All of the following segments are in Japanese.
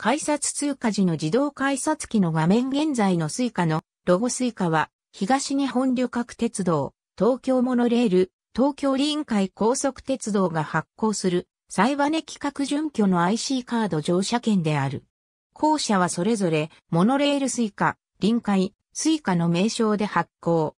改札通過時の自動改札機の画面現在のスイカのロゴスイカは、東日本旅客鉄道、東京モノレール、東京臨海高速鉄道が発行する、サイバネ企画準拠の IC カード乗車券である。校舎はそれぞれ、モノレールスイカ、臨海、スイカの名称で発行。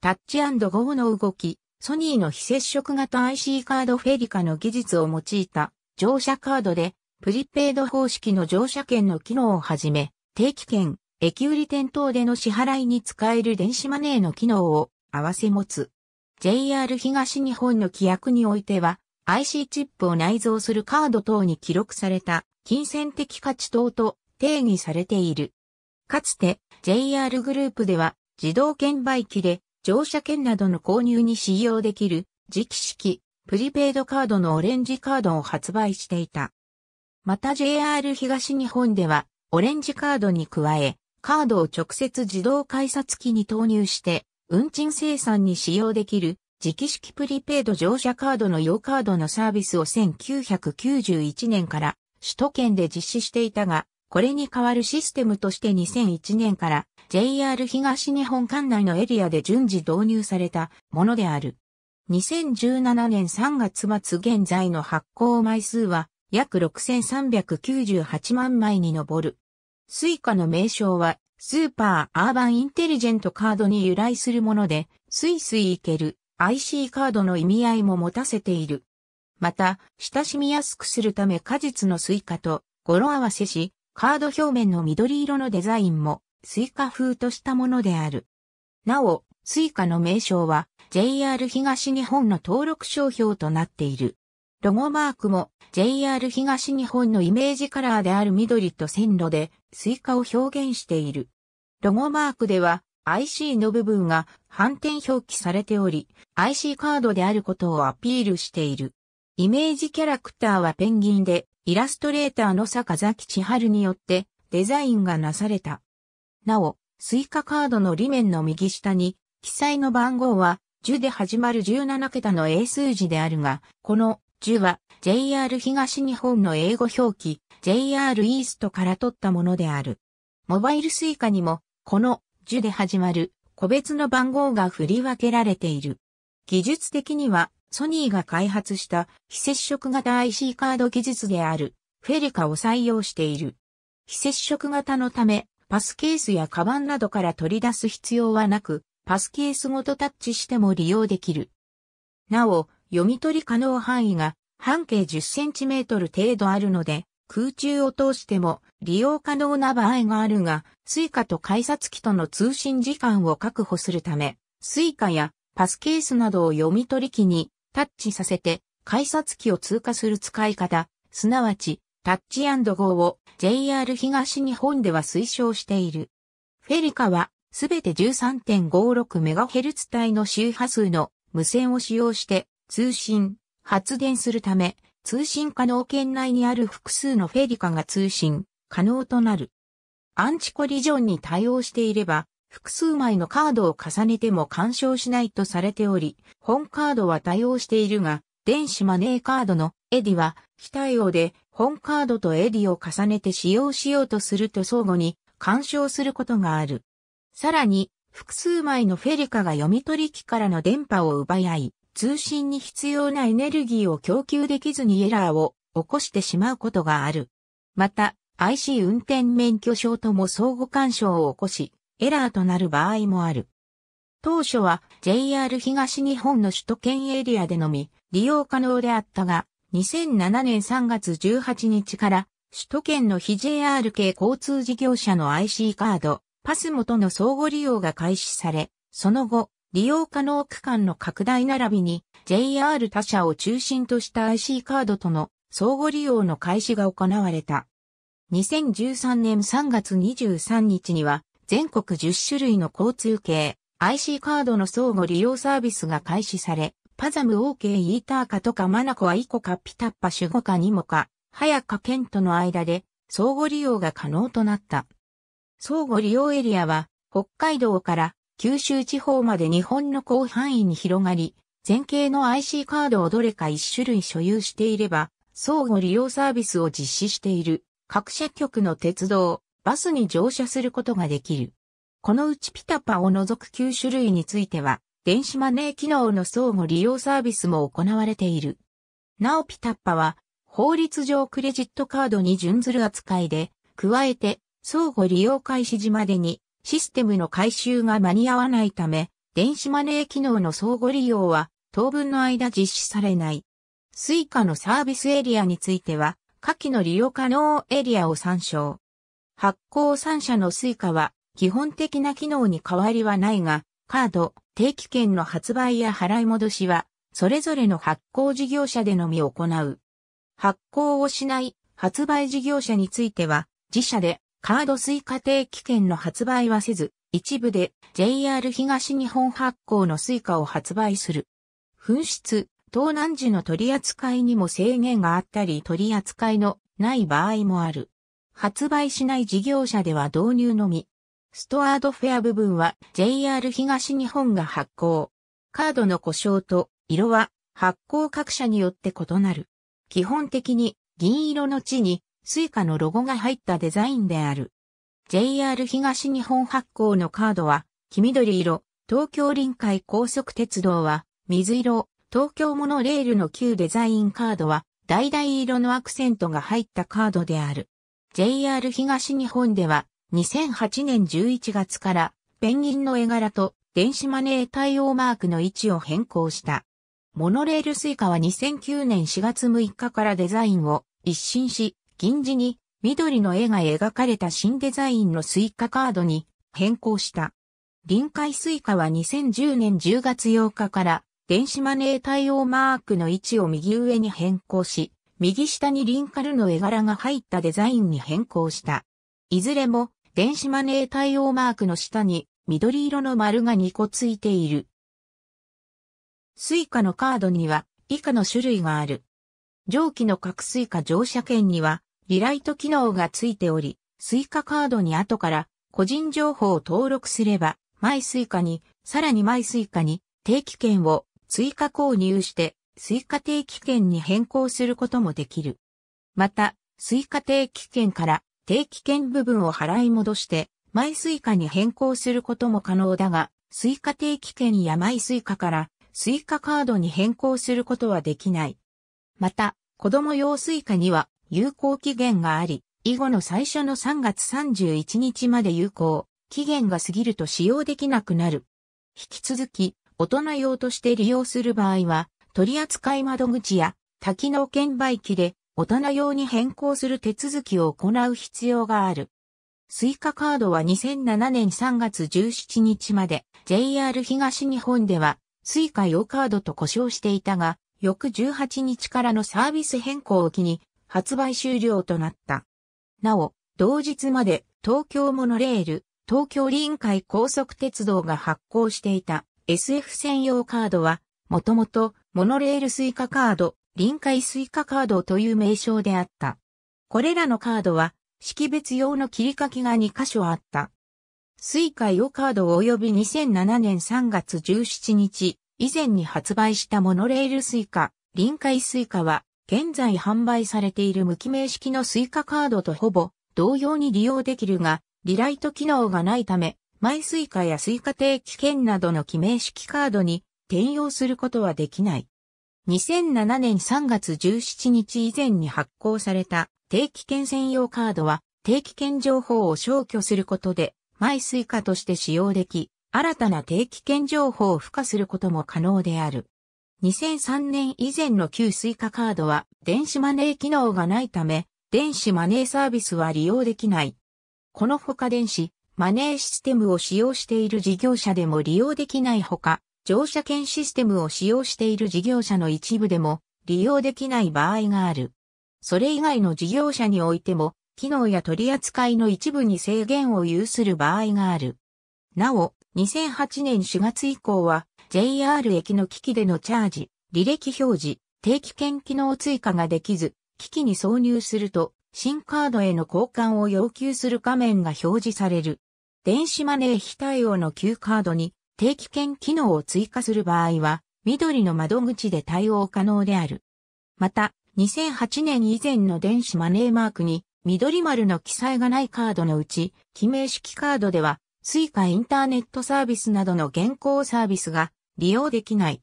タッチゴーの動き、ソニーの非接触型 IC カードフェリカの技術を用いた乗車カードでプリペイド方式の乗車券の機能をはじめ、定期券、駅売り店等での支払いに使える電子マネーの機能を合わせ持つ。JR 東日本の規約においては、IC チップを内蔵するカード等に記録された金銭的価値等と定義されている。かつて JR グループでは自動券売機で乗車券などの購入に使用できる磁気式プリペイドカードのオレンジカードを発売していた。また JR 東日本では、オレンジカードに加え、カードを直接自動改札機に投入して、運賃生産に使用できる、直式プリペイド乗車カードの用カードのサービスを1991年から首都圏で実施していたが、これに代わるシステムとして2001年から JR 東日本管内のエリアで順次導入されたものである。2017年3月末現在の発行枚数は約6398万枚に上る。スイカの名称は、スーパーアーバンインテリジェントカードに由来するもので、スイスイ行ける IC カードの意味合いも持たせている。また、親しみやすくするため果実のスイカと語呂合わせし、カード表面の緑色のデザインもスイカ風としたものである。なお、スイカの名称は JR 東日本の登録商標となっている。ロゴマークも JR 東日本のイメージカラーである緑と線路でスイカを表現している。ロゴマークでは IC の部分が反転表記されており、IC カードであることをアピールしている。イメージキャラクターはペンギンで、イラストレーターの坂崎千春によってデザインがなされた。なお、スイカカードの裏面の右下に、記載の番号は10で始まる17桁の英数字であるが、このジュは JR 東日本の英語表記 JR イーストから取ったものである。モバイルスイカにもこのジュで始まる個別の番号が振り分けられている。技術的にはソニーが開発した非接触型 IC カード技術であるフェリカを採用している。非接触型のためパスケースやカバンなどから取り出す必要はなく、パスケースごとタッチしても利用できる。なお、読み取り可能範囲が半径 10cm 程度あるので、空中を通しても利用可能な場合があるが、Suica と改札機との通信時間を確保するため、Suica やパスケースなどを読み取り機にタッチさせて改札機を通過する使い方、すなわちタッチゴーを JR 東日本では推奨している。フェリカはすべて 13.56MHz 帯の周波数の無線を使用して通信、発電するため、通信可能圏内にある複数のフェリカが通信、可能となる。アンチコリジョンに対応していれば、複数枚のカードを重ねても干渉しないとされており、本カードは対応しているが、電子マネーカードのエディは非対応で本カードとエディを重ねて使用しようとすると相互に干渉することがある。さらに、複数枚のフェリカが読み取り機からの電波を奪い合い、通信に必要なエネルギーを供給できずにエラーを起こしてしまうことがある。また、IC 運転免許証とも相互干渉を起こし、エラーとなる場合もある。当初は JR 東日本の首都圏エリアでのみ利用可能であったが、2007年3月18日から首都圏の非 JR 系交通事業者の IC カード、パスモとの相互利用が開始され、その後、利用可能区間の拡大並びに JR 他社を中心とした IC カードとの相互利用の開始が行われた。2013年3月23日には全国10種類の交通系 IC カードの相互利用サービスが開始され、パザム OK イーターカとかマナコアイコカピタッパ守護カニモカ、早ヤカケンとの間で相互利用が可能となった。相互利用エリアは北海道から九州地方まで日本の広範囲に広がり、全景の IC カードをどれか一種類所有していれば、相互利用サービスを実施している各社局の鉄道、バスに乗車することができる。このうちピタパを除く9種類については、電子マネー機能の相互利用サービスも行われている。なおピタッパは、法律上クレジットカードに準ずる扱いで、加えて、相互利用開始時までに、システムの改修が間に合わないため、電子マネー機能の相互利用は当分の間実施されない。スイカのサービスエリアについては、下記の利用可能エリアを参照。発行3社のスイカは、基本的な機能に変わりはないが、カード、定期券の発売や払い戻しは、それぞれの発行事業者でのみ行う。発行をしない発売事業者については、自社でカードイカ定期券の発売はせず、一部で JR 東日本発行のスイカを発売する。紛失、盗難時の取り扱いにも制限があったり取り扱いのない場合もある。発売しない事業者では導入のみ。ストアードフェア部分は JR 東日本が発行。カードの故障と色は発行各社によって異なる。基本的に銀色の地にスイカのロゴが入ったデザインである。JR 東日本発行のカードは、黄緑色、東京臨海高速鉄道は、水色、東京モノレールの旧デザインカードは、橙色のアクセントが入ったカードである。JR 東日本では、2008年11月から、ペンギンの絵柄と電子マネー対応マークの位置を変更した。モノレールスイカは2009年4月6日からデザインを一新し、銀字に緑の絵が描かれた新デザインのスイカカードに変更した。臨海スイカは2010年10月8日から電子マネー対応マークの位置を右上に変更し、右下にリンカルの絵柄が入ったデザインに変更した。いずれも電子マネー対応マークの下に緑色の丸が2個ついている。スイカのカードには以下の種類がある。蒸気の核スイカ乗車券にはリライト機能がついており、スイカカードに後から個人情報を登録すれば、マイスイカに、さらにマイスイカに定期券を追加購入して、スイカ定期券に変更することもできる。また、スイカ定期券から定期券部分を払い戻して、マイスイカに変更することも可能だが、スイカ定期券やマイスイカからスイカカードに変更することはできない。また、子供用スイカには有効期限があり、以後の最初の3月31日まで有効、期限が過ぎると使用できなくなる。引き続き、大人用として利用する場合は、取扱窓口や多機能券売機で大人用に変更する手続きを行う必要がある。スイカカードは2007年3月17日まで JR 東日本ではスイカ用カードと呼称していたが、翌18日からのサービス変更を機に発売終了となった。なお、同日まで東京モノレール、東京臨海高速鉄道が発行していた SF 専用カードは、もともとモノレールスイカカード、臨海スイカカードという名称であった。これらのカードは、識別用の切り欠きが2箇所あった。スイカ用カード及び2007年3月17日以前に発売したモノレールスイカ、臨海スイカは現在販売されている無記名式のスイカカードとほぼ同様に利用できるが、リライト機能がないため、マイスイカやスイカ定期券などの記名式カードに転用することはできない。2007年3月17日以前に発行された定期券専用カードは定期券情報を消去することでマイスイカとして使用でき、新たな定期券情報を付加することも可能である。2003年以前の旧スイカカードは電子マネー機能がないため、電子マネーサービスは利用できない。このほか電子、マネーシステムを使用している事業者でも利用できないほか、乗車券システムを使用している事業者の一部でも利用できない場合がある。それ以外の事業者においても、機能や取り扱いの一部に制限を有する場合がある。なお、2008年4月以降は、JR 駅の機器でのチャージ、履歴表示、定期券機能追加ができず、機器に挿入すると、新カードへの交換を要求する画面が表示される。電子マネー非対応の旧カードに定期券機能を追加する場合は、緑の窓口で対応可能である。また、2008年以前の電子マネーマークに緑丸の記載がないカードのうち、記名式カードではスイカインターネットサービスなどの現行サービスが利用できない。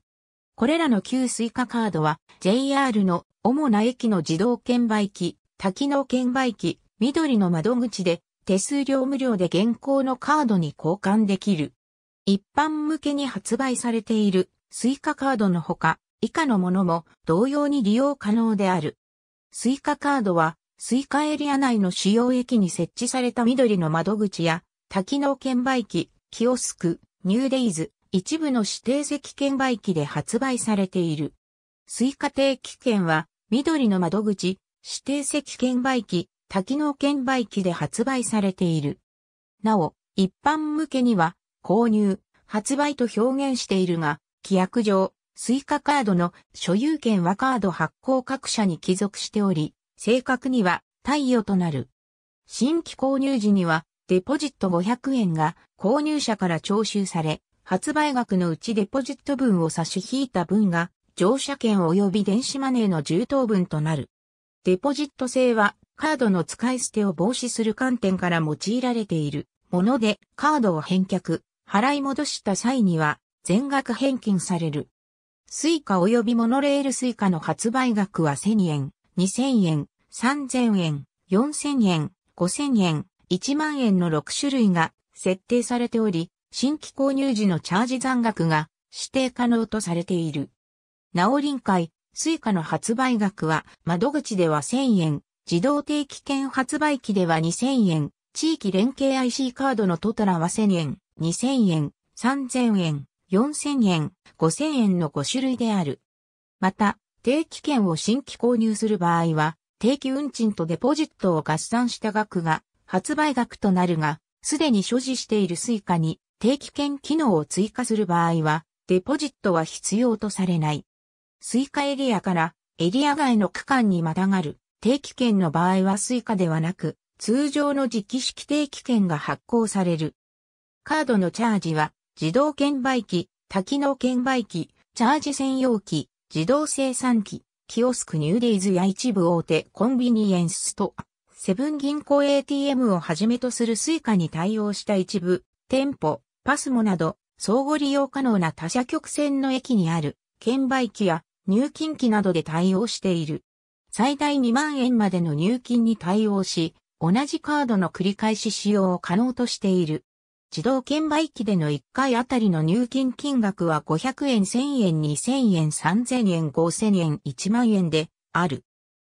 これらの旧スイカカードは JR の主な駅の自動券売機、多機能券売機、緑の窓口で手数料無料で現行のカードに交換できる。一般向けに発売されているスイカカードのほか、以下のものも同様に利用可能である。スイカカードは、スイカエリア内の主要駅に設置された緑の窓口や多機能券売機、キオスク、ニューデイズ、一部の指定席券売機で発売されている。スイカ定期券は、緑の窓口、指定席券売機、多機能券売機で発売されている。なお、一般向けには、購入、発売と表現しているが、規約上、スイカカードの所有権はカード発行各社に帰属しており、正確には、貸与となる。新規購入時には、デポジット500円が購入者から徴収され、発売額のうちデポジット分を差し引いた分が乗車券及び電子マネーの充当分となる。デポジット制はカードの使い捨てを防止する観点から用いられているものでカードを返却、払い戻した際には全額返金される。スイカ及びモノレールスイカの発売額は1000円、2000円、3000円、4000円、5000円、1万円の6種類が設定されており、新規購入時のチャージ残額が指定可能とされている。なお臨海、スイカの発売額は窓口では1000円、自動定期券発売機では2000円、地域連携 IC カードのトトラは1000円、2000円、3000円、4000円、5000円の5種類である。また、定期券を新規購入する場合は、定期運賃とデポジットを合算した額が発売額となるが、すでに所持しているスイカに定期券機能を追加する場合は、デポジットは必要とされない。スイカエリアからエリア外の区間にまたがる定期券の場合はスイカではなく、通常の直式定期券が発行される。カードのチャージは、自動券売機、多機能券売機、チャージ専用機、自動生産機、キオスクニューデイズや一部大手コンビニエンスストア。セブン銀行 ATM をはじめとするスイカに対応した一部、店舗、パスモなど、相互利用可能な他社局線の駅にある、券売機や入金機などで対応している。最大2万円までの入金に対応し、同じカードの繰り返し使用を可能としている。自動券売機での1回あたりの入金金額は500円、1000円、2000円、3000円、5000円、1万円である。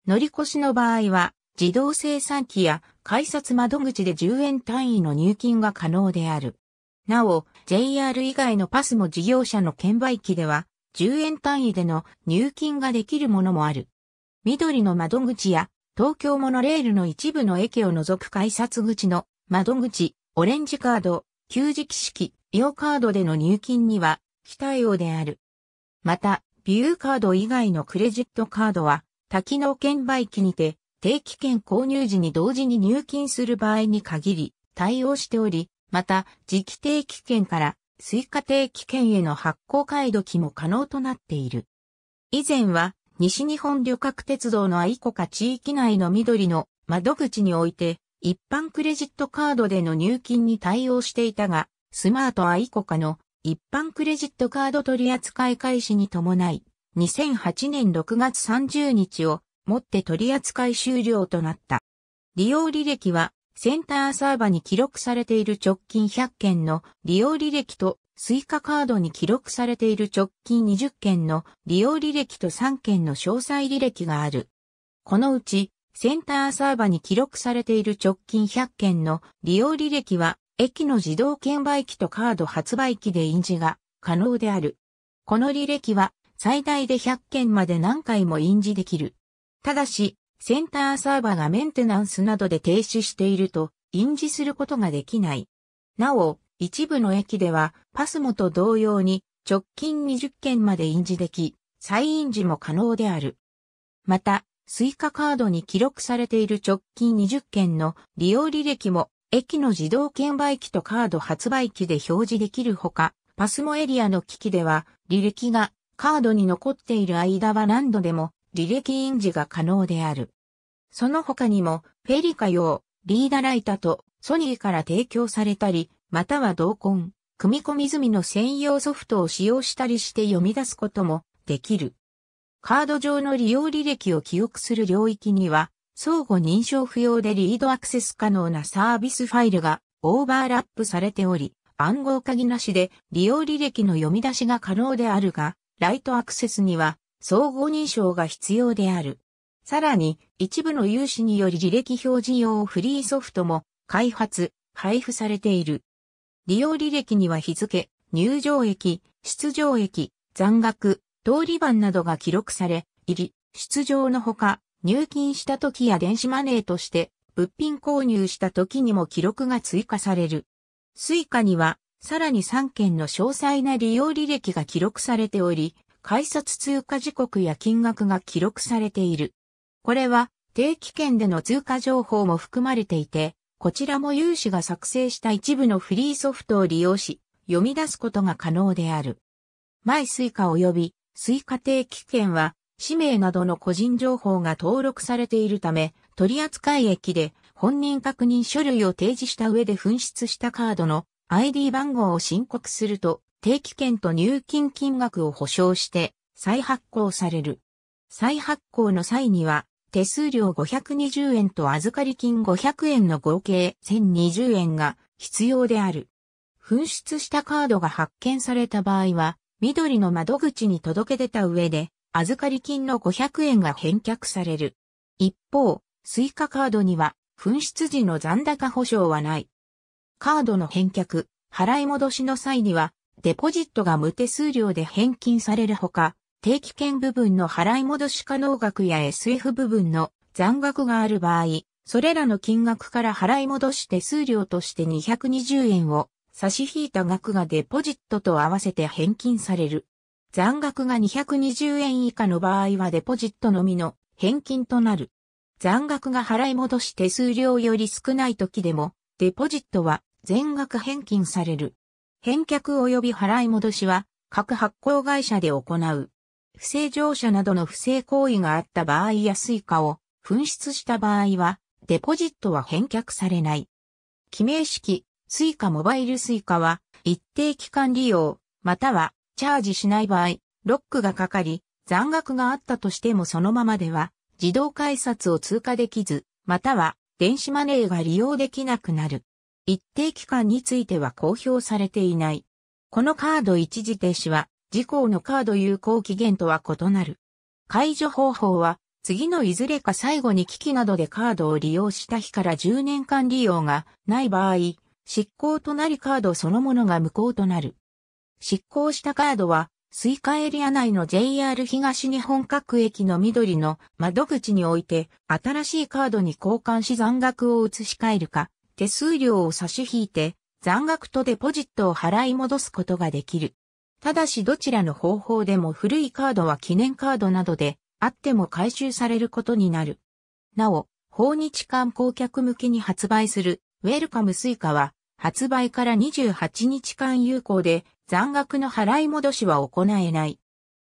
乗り越しの場合は、自動生産機や改札窓口で10円単位の入金が可能である。なお、JR 以外のパスも事業者の券売機では、10円単位での入金ができるものもある。緑の窓口や、東京モノレールの一部の駅を除く改札口の窓口、オレンジカード、給食式、イオカードでの入金には、非対応である。また、ビューカード以外のクレジットカードは、多機能券売機にて、定期券購入時に同時に入金する場合に限り対応しており、また、時期定期券から追加定期券への発行買い期も可能となっている。以前は、西日本旅客鉄道の愛子か地域内の緑の窓口において、一般クレジットカードでの入金に対応していたが、スマート愛子かの一般クレジットカード取扱い開始に伴い、2008年6月30日をもって取り扱い終了となった。利用履歴はセンターサーバに記録されている直近100件の利用履歴と、スイカカードに記録されている直近20件の利用履歴と3件の詳細履歴がある。このうち、センターサーバに記録されている直近100件の利用履歴は、駅の自動券売機とカード発売機で印字が可能である。この履歴は、最大で100件まで何回も印字できる。ただし、センターサーバーがメンテナンスなどで停止していると、印字することができない。なお、一部の駅では、パスモと同様に、直近20件まで印字でき、再印字も可能である。また、スイカカードに記録されている直近20件の利用履歴も、駅の自動券売機とカード発売機で表示できるほか、パスモエリアの機器では、履歴がカードに残っている間は何度でも履歴印字が可能である。その他にも、フェリカ用、リーダライタとソニーから提供されたり、または同梱、組み込み済みの専用ソフトを使用したりして読み出すこともできる。カード上の利用履歴を記憶する領域には、相互認証不要でリードアクセス可能なサービスファイルがオーバーラップされており、暗号鍵なしで利用履歴の読み出しが可能であるが、ライトアクセスには相互認証が必要である。さらに、一部の有志により履歴表示用フリーソフトも開発、配布されている。利用履歴には日付、入場駅、出場駅、残額、通り番などが記録され、入り、出場のほか、入金した時や電子マネーとして、物品購入した時にも記録が追加される。スイカには、さらに3件の詳細な利用履歴が記録されており、改札通過時刻や金額が記録されている。これは定期券での通過情報も含まれていて、こちらも有志が作成した一部のフリーソフトを利用し、読み出すことが可能である。マイスイカ及びスイカ定期券は、氏名などの個人情報が登録されているため、取扱駅で本人確認書類を提示した上で紛失したカードの ID 番号を申告すると、定期券と入金金額を保証して再発行される。再発行の際には、手数料520円と預かり金500円の合計1020円が必要である。紛失したカードが発見された場合は、緑の窓口に届け出た上で、預かり金の500円が返却される。一方、スイカカードには、紛失時の残高保証はない。カードの返却、払い戻しの際には、デポジットが無手数料で返金されるほか、定期券部分の払い戻し可能額や SF 部分の残額がある場合、それらの金額から払い戻し手数料として220円を差し引いた額がデポジットと合わせて返金される。残額が220円以下の場合はデポジットのみの返金となる。残額が払い戻し手数料より少ない時でも、デポジットは全額返金される。返却及び払い戻しは、各発行会社で行う。不正乗車などの不正行為があった場合やスイカを紛失した場合は、デポジットは返却されない。記名式、スイカモバイルスイカは、一定期間利用、または、チャージしない場合、ロックがかかり、残額があったとしてもそのままでは、自動改札を通過できず、または、電子マネーが利用できなくなる。一定期間については公表されていない。このカード一時停止は、事項のカード有効期限とは異なる。解除方法は、次のいずれか最後に機器などでカードを利用した日から10年間利用がない場合、執行となりカードそのものが無効となる。執行したカードは、スイカエリア内の JR 東日本各駅の緑の窓口において、新しいカードに交換し残額を移し替えるか、手数料を差し引いて、残額とデポジットを払い戻すことができる。ただしどちらの方法でも古いカードは記念カードなどであっても回収されることになる。なお、訪日観光客向けに発売するウェルカムスイカは発売から28日間有効で残額の払い戻しは行えない。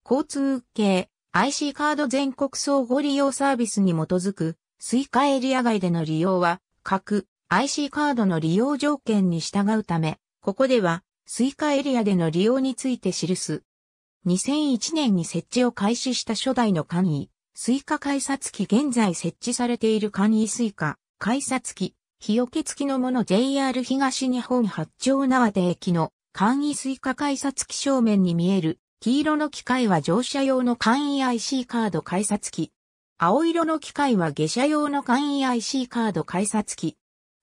交通系 IC カード全国総合利用サービスに基づくスイカエリア外での利用は各 IC カードの利用条件に従うため、ここでは、スイカエリアでの利用について記す。2001年に設置を開始した初代の簡易、スイカ改札機現在設置されている簡易スイカ、改札機、日よけ付きのもの JR 東日本八丁縄手駅の簡易スイカ改札機正面に見える黄色の機械は乗車用の簡易 IC カード改札機。青色の機械は下車用の簡易 IC カード改札機。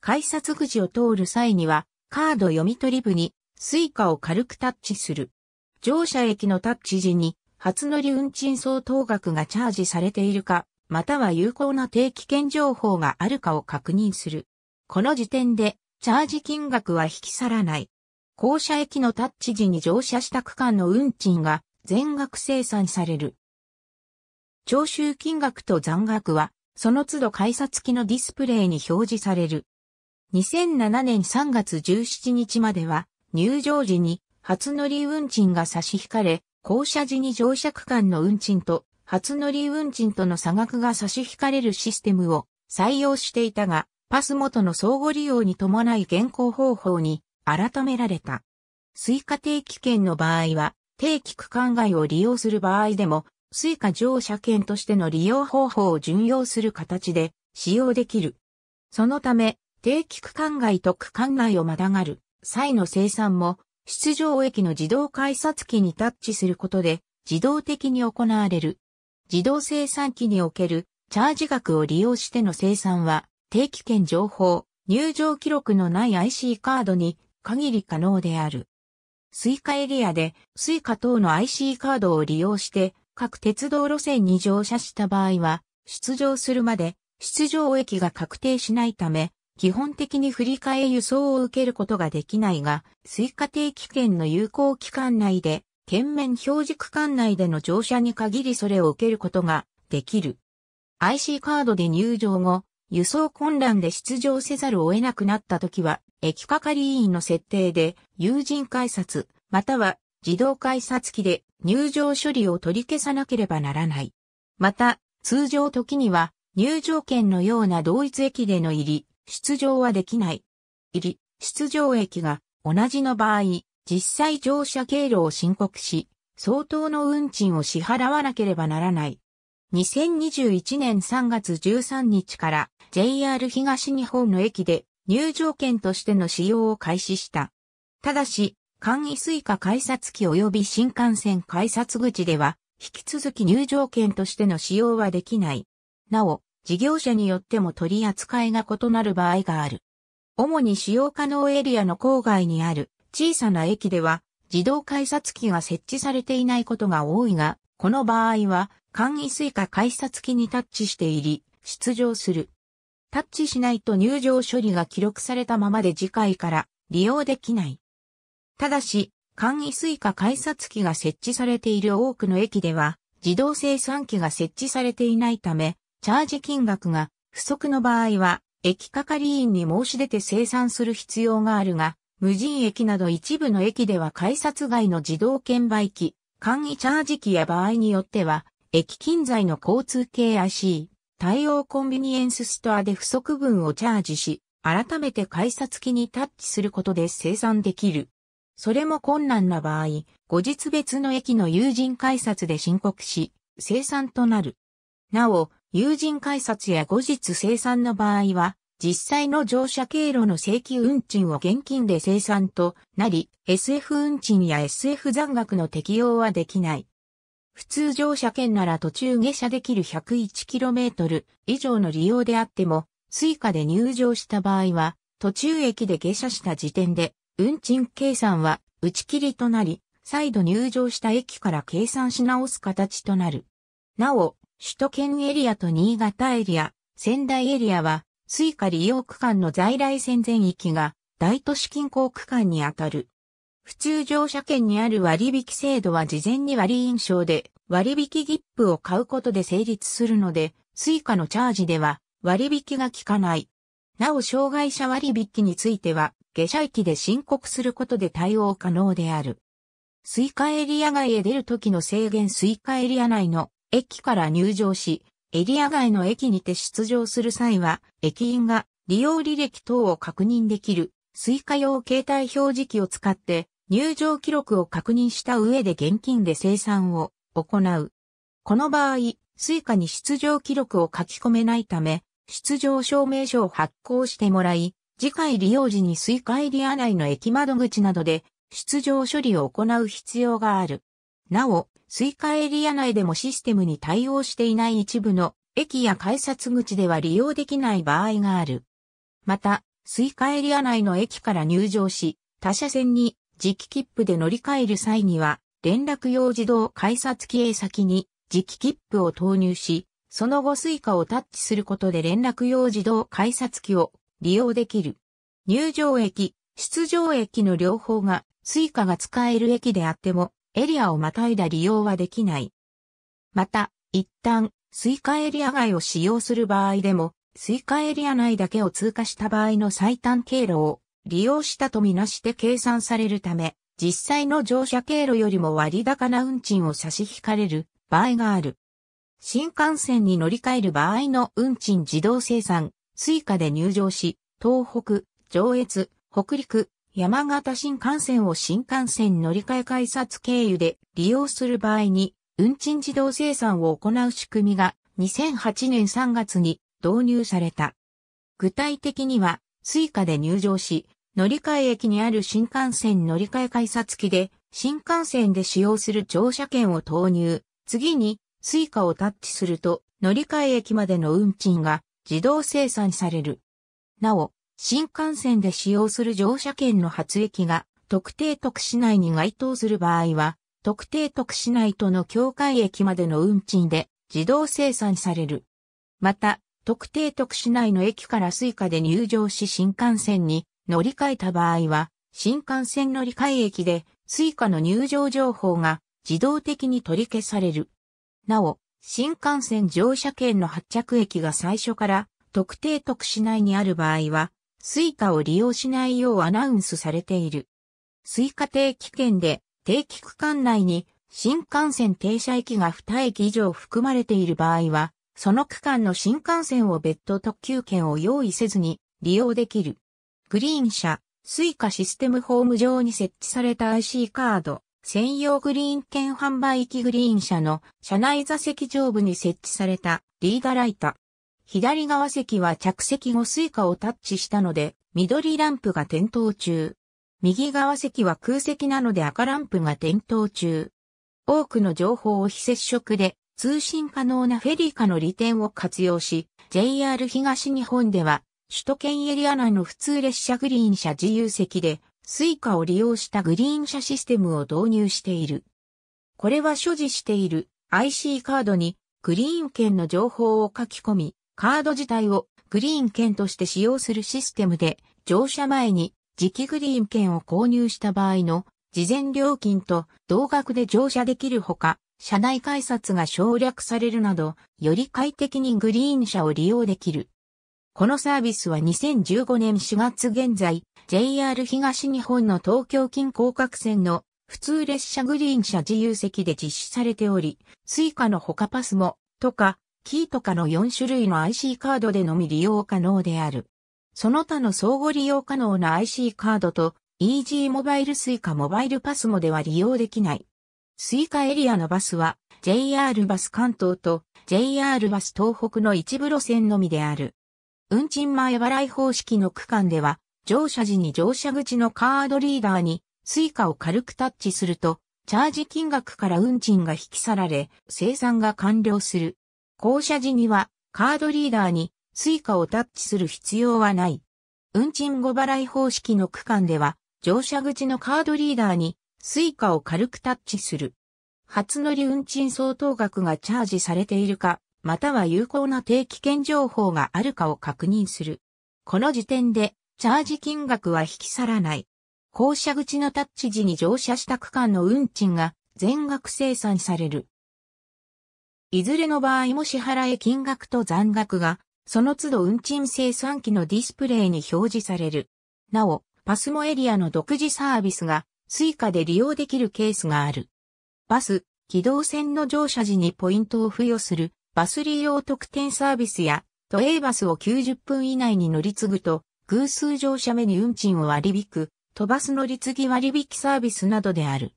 改札口を通る際には、カード読み取り部に、スイカを軽くタッチする。乗車駅のタッチ時に、初乗り運賃相当額がチャージされているか、または有効な定期券情報があるかを確認する。この時点で、チャージ金額は引き去らない。降車駅のタッチ時に乗車した区間の運賃が全額生産される。徴収金額と残額は、その都度改札機のディスプレイに表示される。2007年3月17日までは、入場時に初乗り運賃が差し引かれ、降車時に乗車区間の運賃と初乗り運賃との差額が差し引かれるシステムを採用していたが、パス元の相互利用に伴い現行方法に改められた。追加定期券の場合は、定期区間外を利用する場合でも、追加乗車券としての利用方法を順用する形で使用できる。そのため、定期区間外と区間内をまたがる際の生産も、出場駅の自動改札機にタッチすることで自動的に行われる。自動生産機におけるチャージ額を利用しての生産は、定期券情報、入場記録のない IC カードに限り可能である。スイカエリアでスイカ等の IC カードを利用して各鉄道路線に乗車した場合は出場するまで出場駅が確定しないため基本的に振り替え輸送を受けることができないが、追加定期券の有効期間内で、県面表示区間内での乗車に限りそれを受けることができる。IC カードで入場後、輸送混乱で出場せざるを得なくなった時は、駅係員の設定で、友人改札、または自動改札機で入場処理を取り消さなければならない。また、通常時には、入場券のような同一駅での入り、出場はできない。入り、出場駅が同じの場合、実際乗車経路を申告し、相当の運賃を支払わなければならない。2021年3月13日から JR 東日本の駅で入場券としての使用を開始した。ただし、簡易スイカ改札機及び新幹線改札口では、引き続き入場券としての使用はできない。なお、事業者によっても取り扱いが異なる場合がある。主に使用可能エリアの郊外にある小さな駅では自動改札機が設置されていないことが多いが、この場合は簡易スイカ改札機にタッチしていり、出場する。タッチしないと入場処理が記録されたままで次回から利用できない。ただし、簡易スイカ改札機が設置されている多くの駅では、自動生産機が設置されていないため、チャージ金額が不足の場合は、駅係員に申し出て生産する必要があるが、無人駅など一部の駅では改札外の自動券売機、簡易チャージ機や場合によっては、駅近在の交通系 IC、対応コンビニエンスストアで不足分をチャージし、改めて改札機にタッチすることで生産できる。それも困難な場合、後日別の駅の友人改札で申告し、生産となる。なお、友人改札や後日生産の場合は、実際の乗車経路の正規運賃を現金で生産となり、SF 運賃や SF 残額の適用はできない。普通乗車券なら途中下車できる 101km 以上の利用であっても、suica で入場した場合は、途中駅で下車した時点で、運賃計算は打ち切りとなり、再度入場した駅から計算し直す形となる。なお、首都圏エリアと新潟エリア、仙台エリアは、スイカ利用区間の在来線全域が、大都市近郊区間にあたる。普通乗車券にある割引制度は事前に割引証で、割引切符を買うことで成立するので、スイカのチャージでは割引が効かない。なお障害者割引については、下車駅で申告することで対応可能である。スイカエリア外へ出るときの制限スイカエリア内の駅から入場し、エリア外の駅にて出場する際は、駅員が利用履歴等を確認できる、スイカ用携帯表示器を使って、入場記録を確認した上で現金で生産を行う。この場合、スイカに出場記録を書き込めないため、出場証明書を発行してもらい、次回利用時にスイカエリア内の駅窓口などで出場処理を行う必要がある。なお、スイカエリア内でもシステムに対応していない一部の駅や改札口では利用できない場合がある。また、スイカエリア内の駅から入場し、他車線に磁気切符で乗り換える際には、連絡用自動改札機へ先に磁気切符を投入し、その後スイカをタッチすることで連絡用自動改札機を利用できる。入場駅、出場駅の両方がスイカが使える駅であっても、エリアをまたいだ利用はできない。また、一旦、スイカエリア外を使用する場合でも、スイカエリア内だけを通過した場合の最短経路を利用したとみなして計算されるため、実際の乗車経路よりも割高な運賃を差し引かれる場合がある。新幹線に乗り換える場合の運賃自動生産、スイカで入場し、東北、上越、北陸、山形新幹線を新幹線乗り換え改札経由で利用する場合に、運賃自動生産を行う仕組みが2008年3月に導入された。具体的には、スイカで入場し、乗り換え駅にある新幹線乗り換え改札機で、新幹線で使用する乗車券を投入。次に、スイカをタッチすると、乗り換え駅までの運賃が自動生産される。なお、新幹線で使用する乗車券の発駅が特定特市内に該当する場合は、特定特市内との境界駅までの運賃で自動生産される。また、特定特市内の駅からスイカで入場し新幹線に乗り換えた場合は、新幹線乗り換え駅でスイカの入場情報が自動的に取り消される。なお、新幹線乗車券の発着駅が最初から特定特市内にある場合は、スイカを利用しないようアナウンスされている。スイカ定期券で定期区間内に新幹線停車駅が2駅以上含まれている場合は、その区間の新幹線を別途特急券を用意せずに利用できる。グリーン車、スイカシステムホーム上に設置された IC カード、専用グリーン券販売機グリーン車の車内座席上部に設置されたリーダライタ左側席は着席後スイカをタッチしたので、緑ランプが点灯中。右側席は空席なので赤ランプが点灯中。多くの情報を非接触で通信可能なフェリーカの利点を活用し、JR 東日本では首都圏エリア内の普通列車グリーン車自由席でスイカを利用したグリーン車システムを導入している。これは所持している IC カードにグリーン券の情報を書き込み、カード自体をグリーン券として使用するシステムで、乗車前に磁気グリーン券を購入した場合の事前料金と同額で乗車できるほか、車内改札が省略されるなど、より快適にグリーン車を利用できる。このサービスは2015年4月現在、JR 東日本の東京近郊各線の普通列車グリーン車自由席で実施されており、スイカの他パスも、とか、キーとかの4種類の IC カードでのみ利用可能である。その他の相互利用可能な IC カードと EG モバイルスイカモバイルパスモでは利用できない。スイカエリアのバスは JR バス関東と JR バス東北の一部路線のみである。運賃前払い方式の区間では乗車時に乗車口のカードリーダーにスイカを軽くタッチするとチャージ金額から運賃が引き去られ生産が完了する。降車時にはカードリーダーにスイカをタッチする必要はない。運賃後払い方式の区間では乗車口のカードリーダーにスイカを軽くタッチする。初乗り運賃相当額がチャージされているか、または有効な定期券情報があるかを確認する。この時点で、チャージ金額は引き去らない。降車口のタッチ時に乗車した区間の運賃が全額生産される。いずれの場合も支払い金額と残額が、その都度運賃生産機のディスプレイに表示される。なお、パスモエリアの独自サービスが、スイカで利用できるケースがある。バス、機動線の乗車時にポイントを付与する、バス利用特典サービスや、都営バスを90分以内に乗り継ぐと、偶数乗車目に運賃を割り引く、都バス乗り継ぎ割引サービスなどである。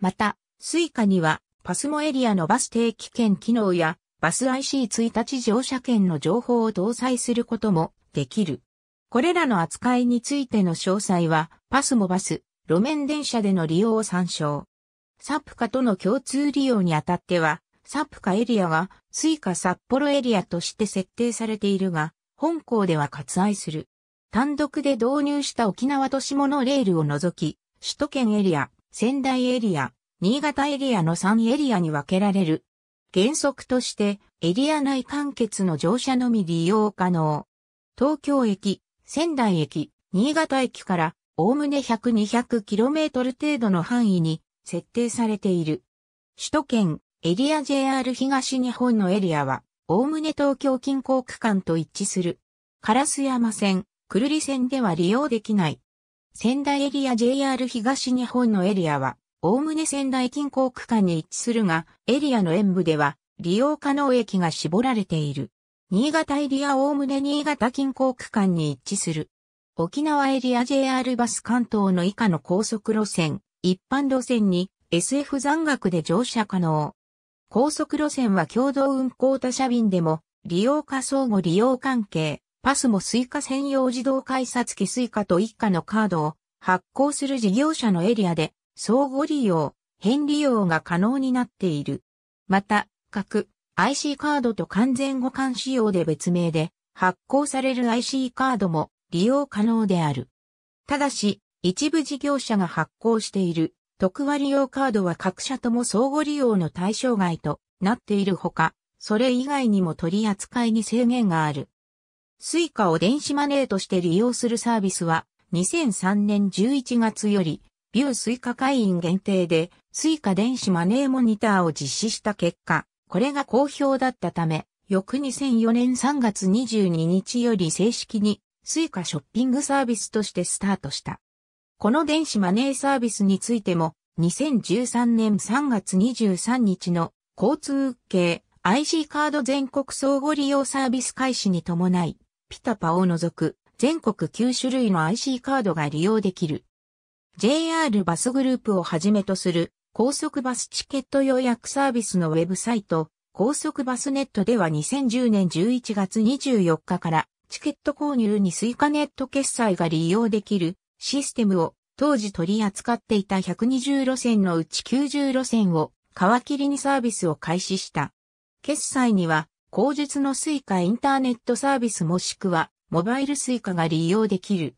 また、スイカには、パスモエリアのバス定期券機能や、バス IC1 日乗車券の情報を搭載することもできる。これらの扱いについての詳細は、パスモバス、路面電車での利用を参照。サップカとの共通利用にあたっては、サップカエリアは、スイカ札幌エリアとして設定されているが、本校では割愛する。単独で導入した沖縄都市モノレールを除き、首都圏エリア、仙台エリア、新潟エリアの3エリアに分けられる。原則として、エリア内完結の乗車のみ利用可能。東京駅、仙台駅、新潟駅から、おおむね100、200km 程度の範囲に設定されている。首都圏、エリア JR 東日本のエリアは、おおむね東京近郊区間と一致する。烏山線、久留里線では利用できない。仙台エリア JR 東日本のエリアは、おおむね仙台近郊区間に一致するが、エリアの沿部では利用可能駅が絞られている。新潟エリアおおむね新潟近郊区間に一致する。沖縄エリア JR バス関東の以下の高速路線、一般路線に SF 残額で乗車可能。高速路線は共同運行他社便でも、利用か相互利用関係、パスもスイカ専用自動改札機スイカと一家のカードを発行する事業者のエリアで相互利用、変利用が可能になっている。また、各 IC カードと完全互換仕様で別名で発行される IC カードも利用可能である。ただし、一部事業者が発行している特割用カードは各社とも相互利用の対象外となっているほか、それ以外にも取り扱いに制限がある。スイカを電子マネーとして利用するサービスは2003年11月よりビュースイカ会員限定で、スイカ電子マネーモニターを実施した結果、これが好評だったため、翌2004年3月22日より正式に、スイカショッピングサービスとしてスタートした。この電子マネーサービスについても、2013年3月23日の交通系 IC カード全国相互利用サービス開始に伴い、ピタパを除く全国9種類の IC カードが利用できる JR バスグループをはじめとする高速バスチケット予約サービスのウェブサイト、高速バスネットでは2010年11月24日からチケット購入にスイカネット決済が利用できるシステムを当時取り扱っていた120路線のうち90路線を皮切りにサービスを開始した。決済には口述のスイカインターネットサービスもしくはモバイルスイカが利用できる。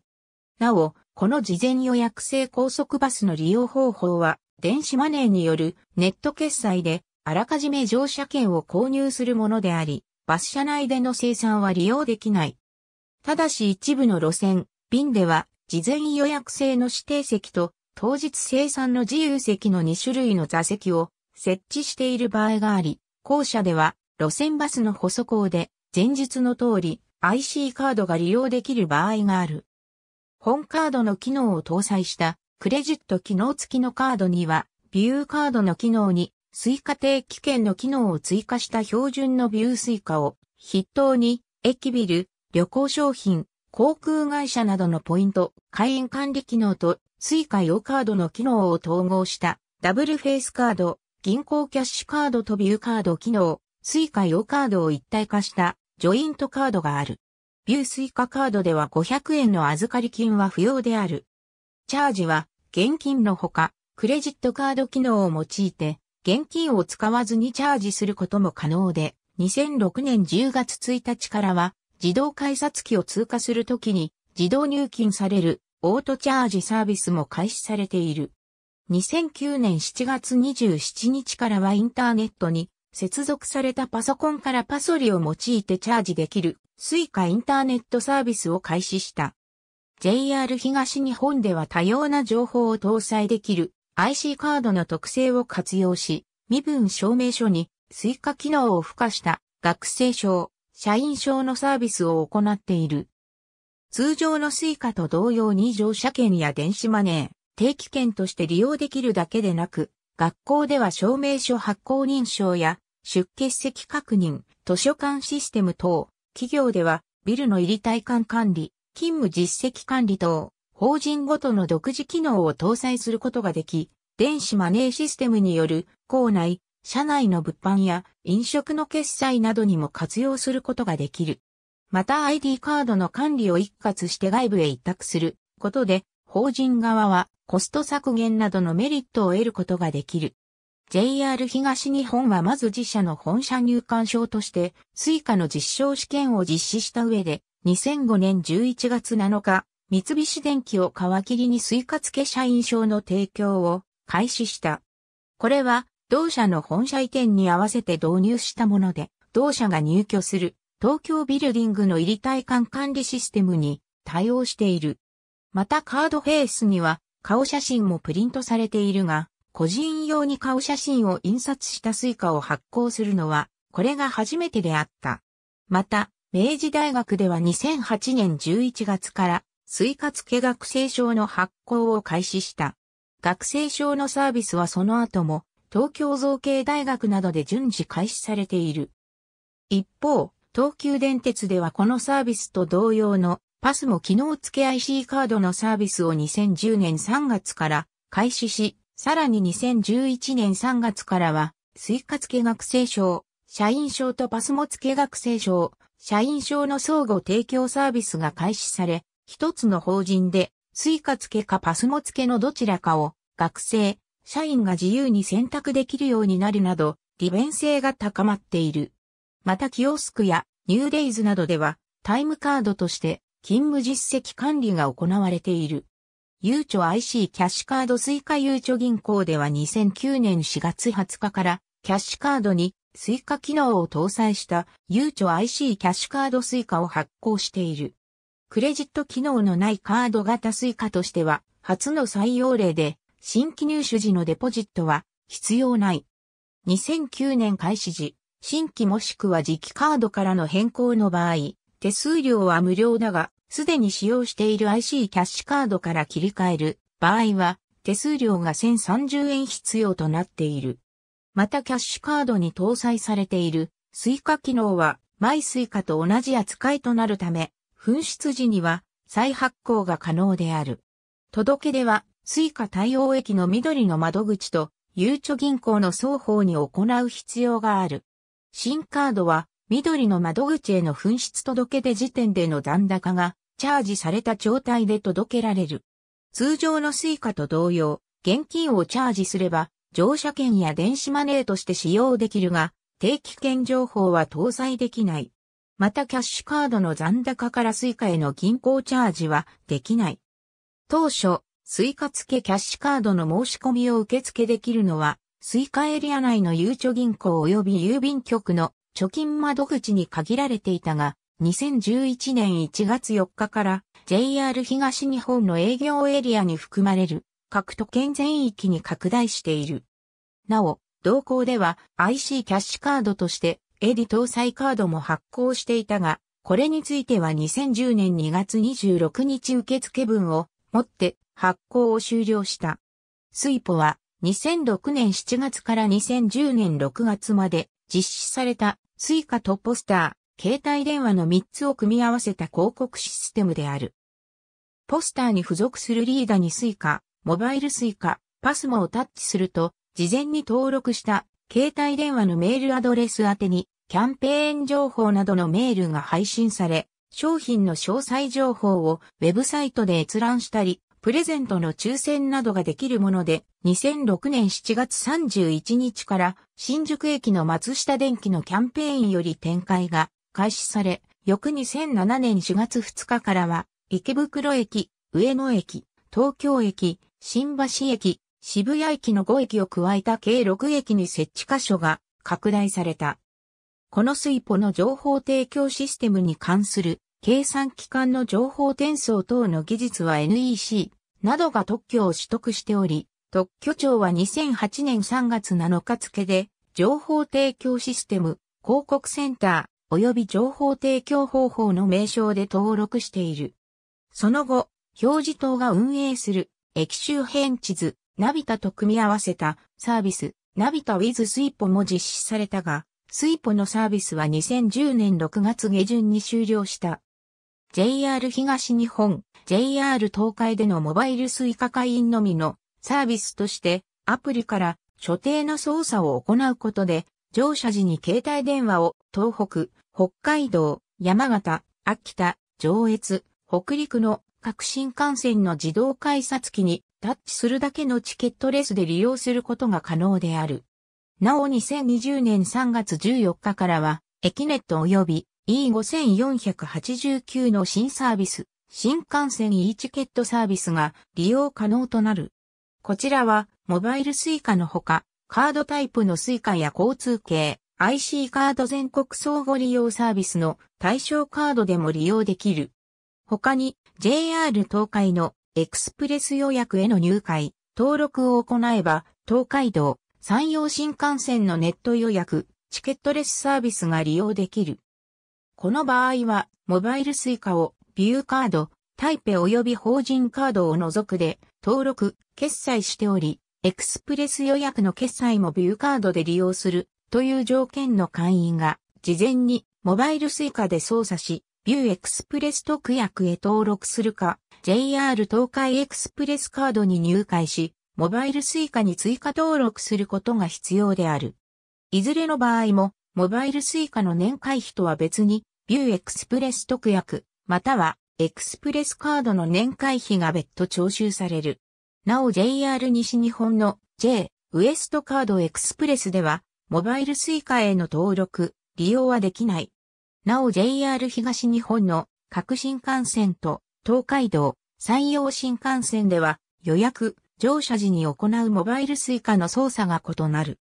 なお、この事前予約制高速バスの利用方法は、電子マネーによるネット決済で、あらかじめ乗車券を購入するものであり、バス車内での生産は利用できない。ただし一部の路線、便では、事前予約制の指定席と、当日生産の自由席の2種類の座席を設置している場合があり、後者では、路線バスの補足で、前述の通り、IC カードが利用できる場合がある。本カードの機能を搭載したクレジット機能付きのカードには、ビューカードの機能にスイカ定期券の機能を追加した標準のビュースイカを筆頭に駅ビル、旅行商品、航空会社などのポイント、会員管理機能とスイカ用カードの機能を統合したダブルフェイスカード、銀行キャッシュカードとビューカード機能、スイカ用カードを一体化したジョイントカードがある。流水化カードでは500円の預かり金は不要である。チャージは、現金のほか、クレジットカード機能を用いて、現金を使わずにチャージすることも可能で、2006年10月1日からは、自動改札機を通過するときに、自動入金される、オートチャージサービスも開始されている。2009年7月27日からはインターネットに接続されたパソコンからパソリを用いてチャージできるスイカインターネットサービスを開始した。JR 東日本では多様な情報を搭載できる IC カードの特性を活用し、身分証明書にスイカ機能を付加した学生証、社員証のサービスを行っている。通常のスイカと同様に乗車券や電子マネー、定期券として利用できるだけでなく、学校では証明書発行認証や出欠席確認、図書館システム等、企業では、ビルの入り体感管理、勤務実績管理等、法人ごとの独自機能を搭載することができ、電子マネーシステムによる、校内、社内の物販や飲食の決済などにも活用することができる。また ID カードの管理を一括して外部へ委託することで、法人側はコスト削減などのメリットを得ることができる。JR 東日本はまず自社の本社入管証として、スイカの実証試験を実施した上で、2005年11月7日、三菱電機を皮切りにスイカ付社員証の提供を開始した。これは、同社の本社移転に合わせて導入したもので、同社が入居する東京ビルディングの入り体感管理システムに対応している。またカードフェースには顔写真もプリントされているが、個人用に顔写真を印刷したスイカを発行するのは、これが初めてであった。また、明治大学では2008年11月から、スイカ付け学生証の発行を開始した。学生証のサービスはその後も、東京造形大学などで順次開始されている。一方、東急電鉄ではこのサービスと同様のパスも機能付け IC カードのサービスを2010年3月から開始し、さらに2011年3月からは、スイカ付け学生賞、社員賞とパスモ付け学生賞、社員賞の相互提供サービスが開始され、一つの法人で、スイカ付けかパスモ付けのどちらかを、学生、社員が自由に選択できるようになるなど、利便性が高まっている。またキオスクやニューデイズなどでは、タイムカードとして、勤務実績管理が行われている。ゆうちょ IC キャッシュカードスイカゆうちょ銀行では2009年4月20日からキャッシュカードにスイカ機能を搭載したゆうちょ IC キャッシュカードスイカを発行している。クレジット機能のないカード型スイカとしては初の採用例で新規入手時のデポジットは必要ない。2009年開始時、新規もしくは時期カードからの変更の場合、手数料は無料だが、すでに使用している IC キャッシュカードから切り替える場合は、手数料が1030円必要となっている。またキャッシュカードに搭載されている Suica 機能は、マイ Suica と同じ扱いとなるため、紛失時には再発行が可能である。届け出は、Suica 対応駅の緑の窓口と、ゆうちょ銀行の双方に行う必要がある。新カードは、緑の窓口への紛失届出時点での残高がチャージされた状態で届けられる。通常の Suica と同様、現金をチャージすれば、乗車券や電子マネーとして使用できるが、定期券情報は搭載できない。またキャッシュカードの残高から Suica への銀行チャージはできない。当初、Suica 付キャッシュカードの申し込みを受付できるのは、Suica エリア内のゆうちょ銀行及び郵便局の貯金窓口に限られていたが、2011年1月4日から JR 東日本の営業エリアに含まれる各都県全域に拡大している。なお、同行では IC キャッシュカードとしてエディ搭載カードも発行していたが、これについては2010年2月26日受付分をもって発行を終了した。スイポは2006年7月から2010年6月まで実施されたスイカとポスター、携帯電話の3つを組み合わせた広告システムである。ポスターに付属するリーダーにスイカ、モバイルスイカ、パスモをタッチすると、事前に登録した携帯電話のメールアドレス宛てに、キャンペーン情報などのメールが配信され、商品の詳細情報をウェブサイトで閲覧したり、プレゼントの抽選などができるもので、2006年7月31日から新宿駅の松下電機のキャンペーンより展開が開始され、翌2007年4月2日からは、池袋駅、上野駅、東京駅、新橋駅、渋谷駅の5駅を加えた計6駅に設置箇所が拡大された。この水ポの情報提供システムに関する計算機関の情報転送等の技術は NEC などが特許を取得しており、特許庁は2008年3月7日付で情報提供システム広告センター、及び情報提供方法の名称で登録している。その後、表示等が運営する駅周辺地図、ナビタと組み合わせたサービス、ナビタ with スイポも実施されたが、スイポのサービスは2010年6月下旬に終了した。JR 東日本、JR 東海でのモバイルスイカ会員のみのサービスとしてアプリから所定の操作を行うことで乗車時に携帯電話を東北、北海道、山形、秋田、上越、北陸の各新幹線の自動改札機にタッチするだけのチケットレスで利用することが可能である。なお2020年3月14日からは、エキネット及び E5489 の新サービス、新幹線 E チケットサービスが利用可能となる。こちらは、モバイルスイカのほか、カードタイプのスイカや交通系、IC カード全国相互利用サービスの対象カードでも利用できる。他に JR 東海のエクスプレス予約への入会、登録を行えば東海道、山陽新幹線のネット予約、チケットレスサービスが利用できる。この場合は、モバイルスイカをビューカード、タイペ及び法人カードを除くで登録、決済しており、エクスプレス予約の決済もビューカードで利用するという条件の会員が、事前にモバイル suica で操作し、ビューエクスプレス特約へ登録するか、JR 東海エクスプレスカードに入会し、モバイル suica に追加登録することが必要である。いずれの場合も、モバイル suica の年会費とは別に、ビューエクスプレス特約、または、エクスプレスカードの年会費が別途徴収される。なお JR 西日本の J、ウエストカードエクスプレスでは、モバイルスイカへの登録、利用はできない。なお JR 東日本の各新幹線と東海道、山陽新幹線では予約、乗車時に行うモバイルスイカの操作が異なる。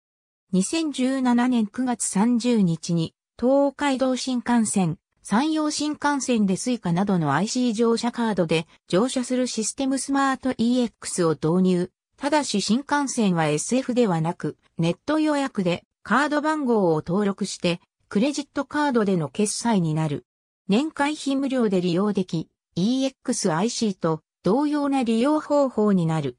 2017年9月30日に東海道新幹線、山陽新幹線でスイカなどの IC 乗車カードで乗車するシステムスマート EX を導入。ただし新幹線は SF ではなく、ネット予約でカード番号を登録して、クレジットカードでの決済になる。年会費無料で利用でき、EXIC と同様な利用方法になる。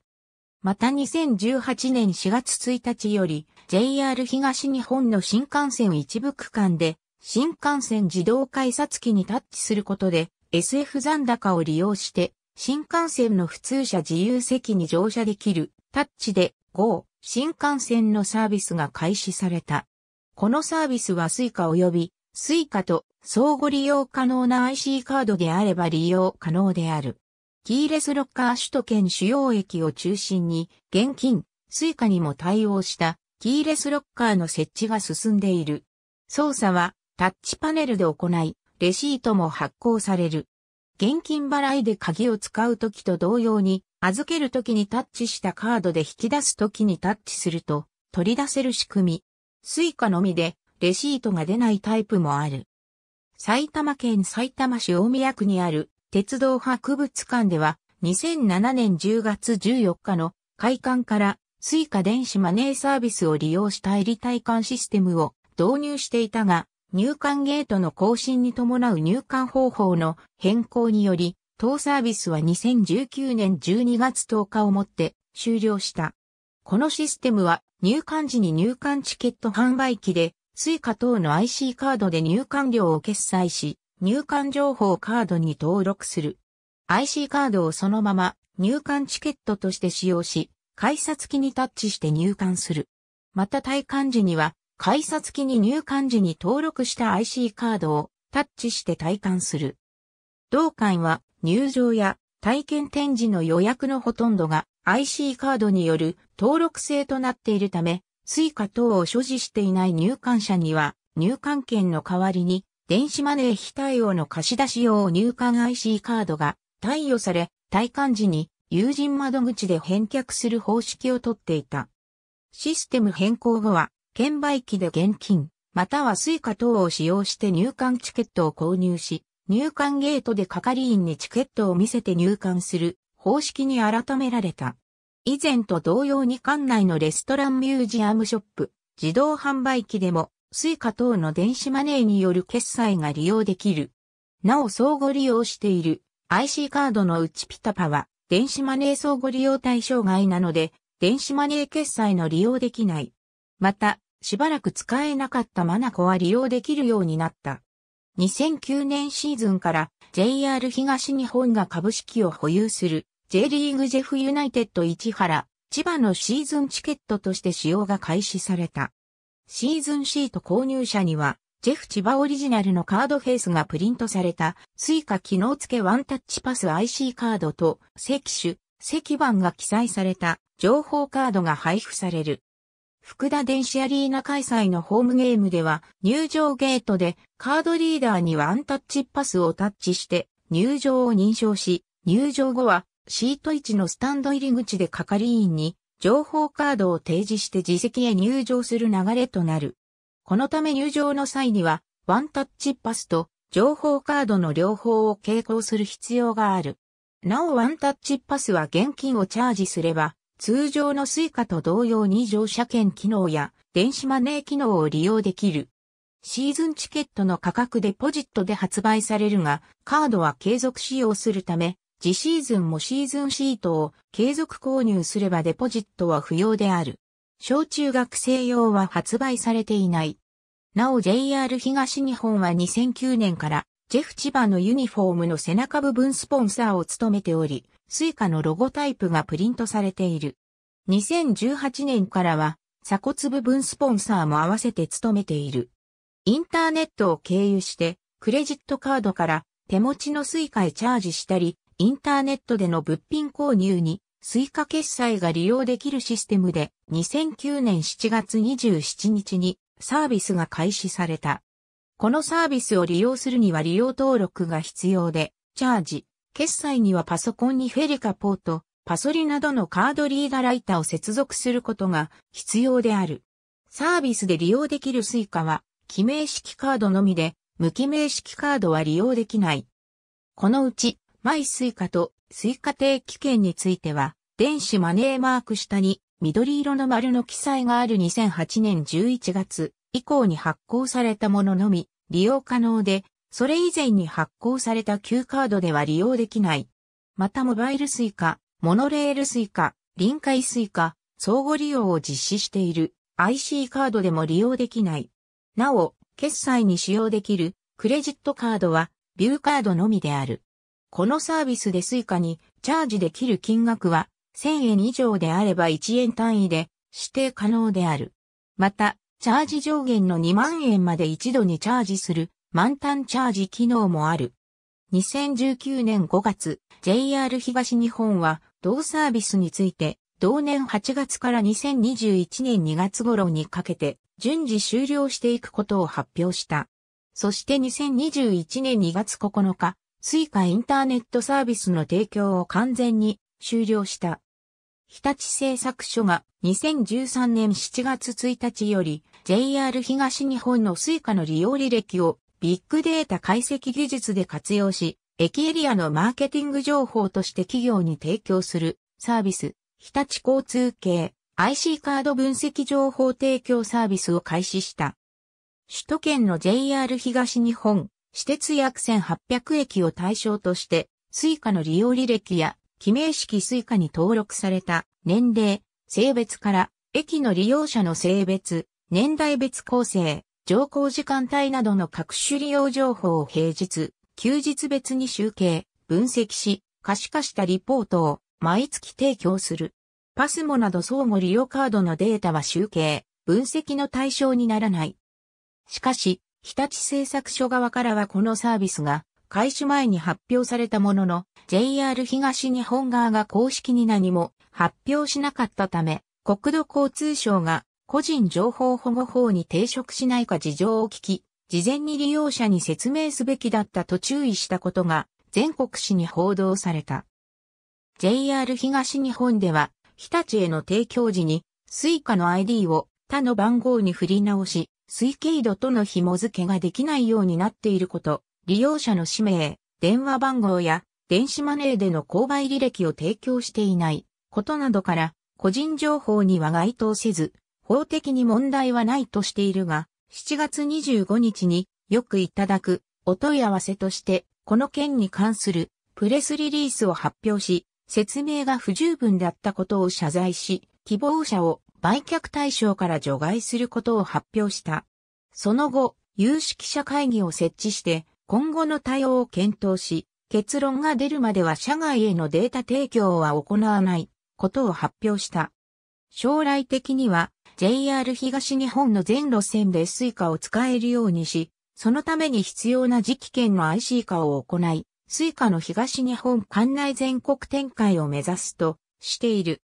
また2018年4月1日より JR 東日本の新幹線一部区間で新幹線自動改札機にタッチすることで SF 残高を利用して新幹線の普通車自由席に乗車できるタッチで GO 新幹線のサービスが開始された。このサービスは Suica 及び Suica と相互利用可能な IC カードであれば利用可能である。キーレスロッカー首都圏主要駅を中心に現金、Suica にも対応したキーレスロッカーの設置が進んでいる。操作はタッチパネルで行い、レシートも発行される。現金払いで鍵を使うときと同様に預けるときにタッチしたカードで引き出すときにタッチすると取り出せる仕組み。スイカのみでレシートが出ないタイプもある。埼玉県埼玉市大宮区にある鉄道博物館では2007年10月14日の開館からスイカ電子マネーサービスを利用した入り体感システムを導入していたが、入館ゲートの更新に伴う入館方法の変更により、当サービスは2019年12月10日をもって終了した。このシステムは入館時に入館チケット販売機で Suica 等の IC カードで入館料を決済し、入館情報カードに登録する。IC カードをそのまま入館チケットとして使用し、改札機にタッチして入館する。また退館時には、改札機に入館時に登録した IC カードをタッチして退館する。同館は入場や体験展示の予約のほとんどが IC カードによる登録制となっているため、スイカ等を所持していない入館者には、入館券の代わりに、電子マネー非対応の貸し出し用入館 IC カードが貸与され、退館時に友人窓口で返却する方式をとっていた。システム変更後は、券売機で現金、またはスイカ等を使用して入館チケットを購入し、入館ゲートで係員にチケットを見せて入館する方式に改められた。以前と同様に館内のレストランミュージアムショップ、自動販売機でも、スイカ等の電子マネーによる決済が利用できる。なお相互利用している IC カードのうちピタパは電子マネー相互利用対象外なので、電子マネー決済の利用できない。また、しばらく使えなかったマナコは利用できるようになった。2009年シーズンから JR 東日本が株式を保有する J リーグジェフユナイテッド市原、千葉のシーズンチケットとして使用が開始された。シーズンシート購入者には、ジェフ千葉オリジナルのカードフェースがプリントされた、スイカ機能付けワンタッチパス IC カードと、石種、石板が記載された情報カードが配布される。福田電子アリーナ開催のホームゲームでは入場ゲートでカードリーダーにワンタッチパスをタッチして入場を認証し、入場後はシート1のスタンド入り口で係員に情報カードを提示して自席へ入場する流れとなる。このため入場の際にはワンタッチパスと情報カードの両方を携行する必要がある。なおワンタッチパスは現金をチャージすれば通常の Suica と同様に乗車券機能や電子マネー機能を利用できる。シーズンチケットの価格デポジットで発売されるが、カードは継続使用するため、次シーズンもシーズンシートを継続購入すればデポジットは不要である。小中学生用は発売されていない。なお JR 東日本は2009年からジェフ千葉のユニフォームの背中部分スポンサーを務めており、スイカのロゴタイプがプリントされている。2018年からは、鎖骨部分スポンサーも合わせて務めている。インターネットを経由して、クレジットカードから手持ちのスイカへチャージしたり、インターネットでの物品購入にスイカ決済が利用できるシステムで2009年7月27日にサービスが開始された。このサービスを利用するには利用登録が必要で、チャージ、決済にはパソコンにフェリカポート、パソリなどのカードリーダライターを接続することが必要である。サービスで利用できるスイカは、記名式カードのみで、無記名式カードは利用できない。このうち、マイスイカとスイカ定期券については、電子マネーマーク下に緑色の丸の記載がある2008年11月以降に発行されたもののみ利用可能で、それ以前に発行された旧カードでは利用できない。またモバイルスイカ、モノレールスイカ、臨海スイカ、相互利用を実施している IC カードでも利用できない。なお、決済に使用できるクレジットカードはビューカードのみである。このサービスでスイカにチャージできる金額は1000円以上であれば1円単位で指定可能である。また、チャージ上限の2万円まで一度にチャージする満タンチャージ機能もある。2019年5月、JR 東日本は同サービスについて、同年8月から2021年2月頃にかけて、順次終了していくことを発表した。そして2021年2月9日、スイカインターネットサービスの提供を完全に終了した。日立製作所が2013年7月1日より JR 東日本のスイカの利用履歴をビッグデータ解析技術で活用し、駅エリアのマーケティング情報として企業に提供するサービス、日立交通系 IC カード分析情報提供サービスを開始した。首都圏の JR 東日本、私鉄約1800駅を対象として、Suica の利用履歴や、記名式 Suica に登録された年齢、性別から、駅の利用者の性別、年代別構成、乗降時間帯などの各種利用情報を平日、休日別に集計、分析し、可視化したリポートを毎月提供する。パスモなど相互利用カードのデータは集計、分析の対象にならない。しかし、日立製作所側からはこのサービスが開始前に発表されたものの、JR 東日本側が公式に何も発表しなかったため、国土交通省が個人情報保護法に抵触しないか事情を聞き、事前に利用者に説明すべきだったと注意したことが全国紙に報道された。JR 東日本では、日立への提供時に、スイカの ID を他の番号に振り直し、スイ度との紐付けができないようになっていること、利用者の氏名、電話番号や電子マネーでの購買履歴を提供していないことなどから、個人情報には該当せず、法的に問題はないとしているが、7月25日によくいただくお問い合わせとして、この件に関するプレスリリースを発表し、説明が不十分だったことを謝罪し、希望者を売却対象から除外することを発表した。その後、有識者会議を設置して、今後の対応を検討し、結論が出るまでは社外へのデータ提供は行わないことを発表した。将来的には JR 東日本の全路線で Suica を使えるようにし、そのために必要な磁気券の IC 化を行い、Suica の東日本管内全国展開を目指すとしている。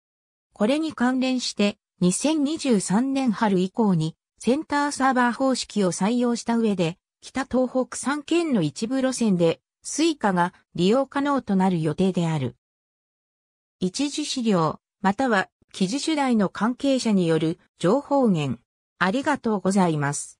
これに関連して、2023年春以降にセンターサーバー方式を採用した上で、北東北3県の一部路線で Suica が利用可能となる予定である。一次資料、または記事主題の関係者による情報源。ありがとうございます。